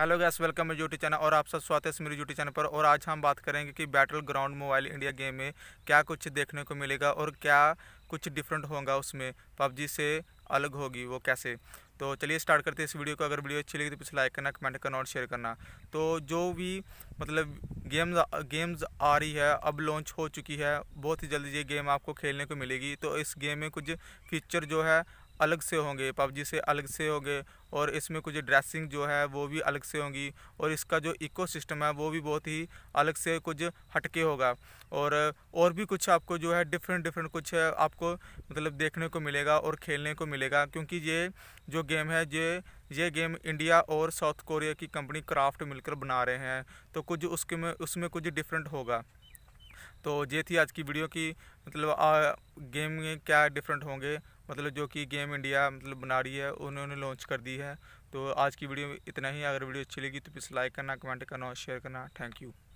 hello guys welcome मेरी YouTube channel और आप सब स्वागत है मेरी यूट्यूब चैनल पर और आज हम बात करेंगे कि battleground mobile India game में क्या कुछ देखने को मिलेगा और क्या कुछ डिफरेंट होगा उसमें पबजी से अलग होगी वो कैसे तो चलिए स्टार्ट करते हैं इस वीडियो को अगर वीडियो अच्छी लगी तो पिछले लाइक करना कमेंट करना और शेयर करना तो जो भी मतलब गेम्स गेम्स आ रही है अब लॉन्च हो चुकी है बहुत ही जल्दी ये गेम आपको खेलने को मिलेगी तो इस गेम में कुछ फीचर जो है अलग से होंगे पबजी से अलग से होंगे और इसमें कुछ ड्रेसिंग जो है वो भी अलग से होंगी और इसका जो इको सिस्टम है वो भी बहुत ही अलग से कुछ हटके होगा और और भी कुछ आपको जो है डिफरेंट डिफरेंट कुछ आपको मतलब देखने को मिलेगा और खेलने को मिलेगा क्योंकि ये जो गेम है ये ये गेम इंडिया और साउथ कोरिया की कंपनी क्राफ्ट मिलकर बना रहे हैं तो कुछ उसके में उसमें कुछ डिफरेंट होगा तो ये थी आज की वीडियो की मतलब आ, गेम में क्या डिफरेंट होंगे मतलब जो कि गेम इंडिया मतलब बना रही है उन्होंने लॉन्च कर दी है तो आज की वीडियो इतना ही अगर वीडियो अच्छी लगी तो प्लीज़ लाइक करना कमेंट करना और शेयर करना थैंक यू